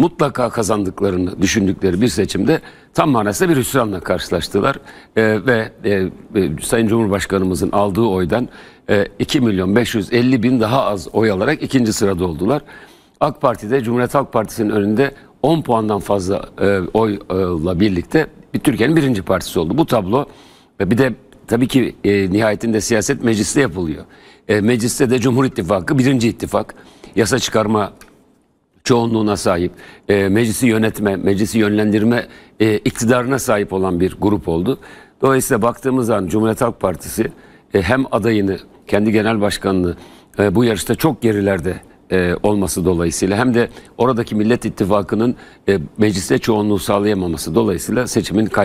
mutlaka kazandıklarını düşündükleri bir seçimde tam manasıyla bir hüsranla karşılaştılar. Ee, e, ve e, Sayın Cumhurbaşkanımızın aldığı oydan e, 2 milyon 550 bin daha az oy alarak ikinci sırada oldular. AK Parti'de Cumhuriyet Halk Partisi'nin önünde 10 puandan fazla e, oyla e, birlikte bir Türkiye'nin birinci partisi oldu. Bu tablo ve bir de tabii ki e, nihayetinde siyaset mecliste yapılıyor. E, mecliste de Cumhur İttifakı birinci ittifak. Yasa çıkarma çoğunluğuna sahip, e, meclisi yönetme, meclisi yönlendirme e, iktidarına sahip olan bir grup oldu. Dolayısıyla baktığımız zaman Cumhuriyet Halk Partisi e, hem adayını, kendi genel başkanını e, bu yarışta çok gerilerde e, olması dolayısıyla hem de oradaki Millet İttifakı'nın e, mecliste çoğunluğu sağlayamaması dolayısıyla seçimin kaybetti.